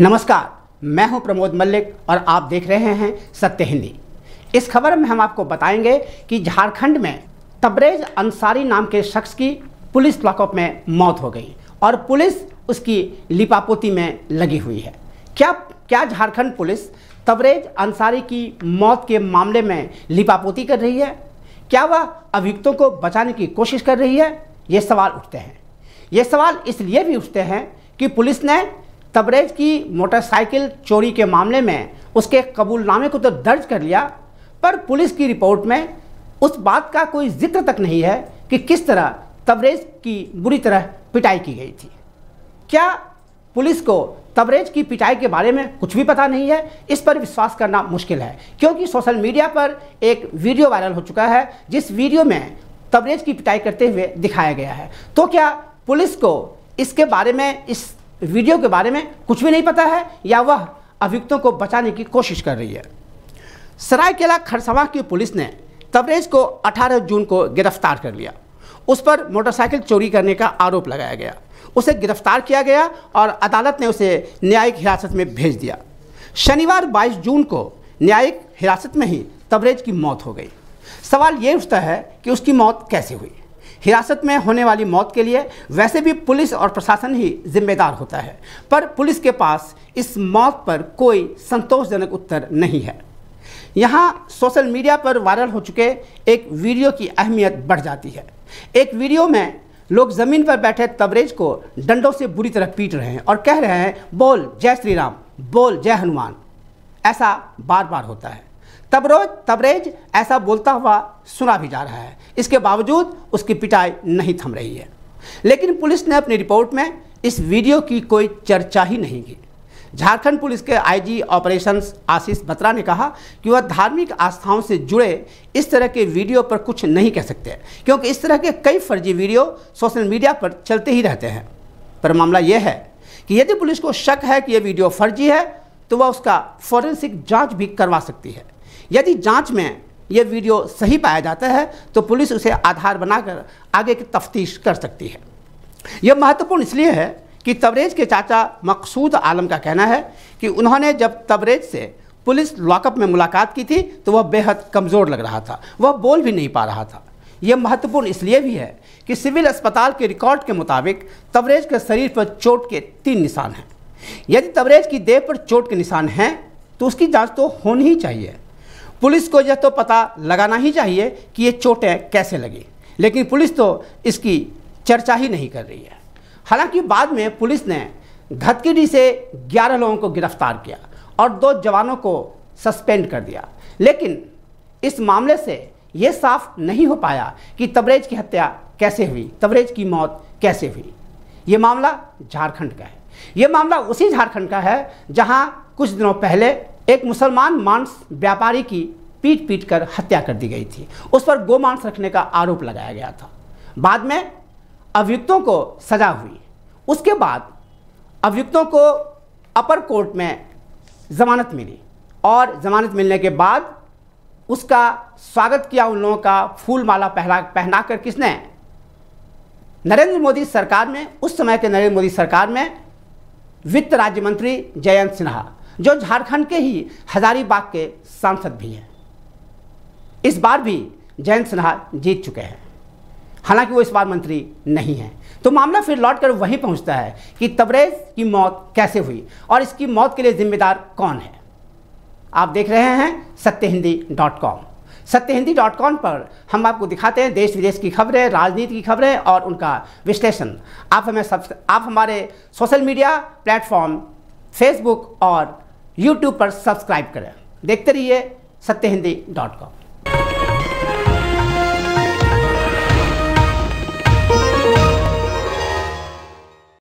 नमस्कार मैं हूं प्रमोद मल्लिक और आप देख रहे हैं सत्य हिंदी इस खबर में हम आपको बताएंगे कि झारखंड में तबरेज अंसारी नाम के शख्स की पुलिस लॉकअप में मौत हो गई और पुलिस उसकी लिपापोती में लगी हुई है क्या क्या झारखंड पुलिस तबरेज अंसारी की मौत के मामले में लिपापोती कर रही है क्या वह अभियुक्तों को बचाने की कोशिश कर रही है ये सवाल उठते हैं ये सवाल इसलिए भी उठते हैं कि पुलिस ने तबरेज की मोटरसाइकिल चोरी के मामले में उसके कबूलनामे को तो दर्ज कर लिया पर पुलिस की रिपोर्ट में उस बात का कोई जिक्र तक नहीं है कि किस तरह तबरेज की बुरी तरह पिटाई की गई थी क्या पुलिस को तबरेज की पिटाई के बारे में कुछ भी पता नहीं है इस पर विश्वास करना मुश्किल है क्योंकि सोशल मीडिया पर एक वीडियो वायरल हो चुका है जिस वीडियो में तबरेज की पिटाई करते हुए दिखाया गया है तो क्या पुलिस को इसके बारे में इस वीडियो के बारे में कुछ भी नहीं पता है या वह अभियुक्तों को बचाने की कोशिश कर रही है सरायकेला खरसवा की पुलिस ने तबरेज को 18 जून को गिरफ्तार कर लिया उस पर मोटरसाइकिल चोरी करने का आरोप लगाया गया उसे गिरफ्तार किया गया और अदालत ने उसे न्यायिक हिरासत में भेज दिया शनिवार 22 जून को न्यायिक हिरासत में ही तबरेज की मौत हो गई सवाल ये उठता है कि उसकी मौत कैसे हुई हिरासत में होने वाली मौत के लिए वैसे भी पुलिस और प्रशासन ही जिम्मेदार होता है पर पुलिस के पास इस मौत पर कोई संतोषजनक उत्तर नहीं है यहाँ सोशल मीडिया पर वायरल हो चुके एक वीडियो की अहमियत बढ़ जाती है एक वीडियो में लोग ज़मीन पर बैठे तबरेज को डंडों से बुरी तरह पीट रहे हैं और कह रहे हैं बोल जय श्री राम बोल जय हनुमान ऐसा बार बार होता है तबरोज तबरेज ऐसा बोलता हुआ सुना भी जा रहा है इसके बावजूद उसकी पिटाई नहीं थम रही है लेकिन पुलिस ने अपनी रिपोर्ट में इस वीडियो की कोई चर्चा ही नहीं की झारखंड पुलिस के आईजी ऑपरेशंस आशीष बत्रा ने कहा कि वह धार्मिक आस्थाओं से जुड़े इस तरह के वीडियो पर कुछ नहीं कह सकते क्योंकि इस तरह के कई फर्जी वीडियो सोशल मीडिया पर चलते ही रहते हैं पर मामला यह है कि यदि पुलिस को शक है कि यह वीडियो फर्जी है तो वह उसका फॉरेंसिक जांच भी करवा सकती है यदि जांच में यह वीडियो सही पाया जाता है तो पुलिस उसे आधार बनाकर आगे की तफ्तीश कर सकती है यह महत्वपूर्ण इसलिए है कि तबरेज के चाचा मकसूद आलम का कहना है कि उन्होंने जब तबरेज से पुलिस लॉकअप में मुलाकात की थी तो वह बेहद कमज़ोर लग रहा था वह बोल भी नहीं पा रहा था यह महत्वपूर्ण इसलिए भी है कि सिविल अस्पताल के रिकॉर्ड के मुताबिक तबरेज के शरीर पर चोट के तीन निशान हैं यदि तबरेज की देह पर चोट के निशान हैं तो उसकी जांच तो होनी ही चाहिए पुलिस को यह तो पता लगाना ही चाहिए कि ये चोटें कैसे लगी लेकिन पुलिस तो इसकी चर्चा ही नहीं कर रही है हालांकि बाद में पुलिस ने घतकिरी से 11 लोगों को गिरफ्तार किया और दो जवानों को सस्पेंड कर दिया लेकिन इस मामले से ये साफ नहीं हो पाया कि तबरेज की हत्या कैसे हुई तबरेज की मौत कैसे हुई ये मामला झारखंड का है ये मामला उसी झारखंड का है जहां कुछ दिनों पहले एक मुसलमान मांस व्यापारी की पीट पीट कर हत्या कर दी गई थी उस पर गोमांस रखने का आरोप लगाया गया था बाद में अभियुक्तों को सजा हुई उसके बाद अभियुक्तों को अपर कोर्ट में जमानत मिली और जमानत मिलने के बाद उसका स्वागत किया उन लोगों का फूल माला पहना पहना कर किसने नरेंद्र मोदी सरकार में उस समय के नरेंद्र मोदी सरकार में वित्त राज्य मंत्री जयंत सिन्हा जो झारखंड के ही हजारीबाग के सांसद भी हैं इस बार भी जयंत सिन्हा जीत चुके हैं हालांकि वो इस बार मंत्री नहीं हैं तो मामला फिर लौट कर वहीं पहुंचता है कि तबरेज की मौत कैसे हुई और इसकी मौत के लिए जिम्मेदार कौन है आप देख रहे हैं सत्य हिंदी डॉट कॉम सत्य हिंदी डॉट कॉम पर हम आपको दिखाते हैं देश विदेश की खबरें राजनीति की खबरें और उनका विश्लेषण आप हमें सब आप हमारे सोशल मीडिया प्लेटफॉर्म फेसबुक और यूट्यूब पर सब्सक्राइब करें देखते रहिए सत्य हिंदी डॉट कॉम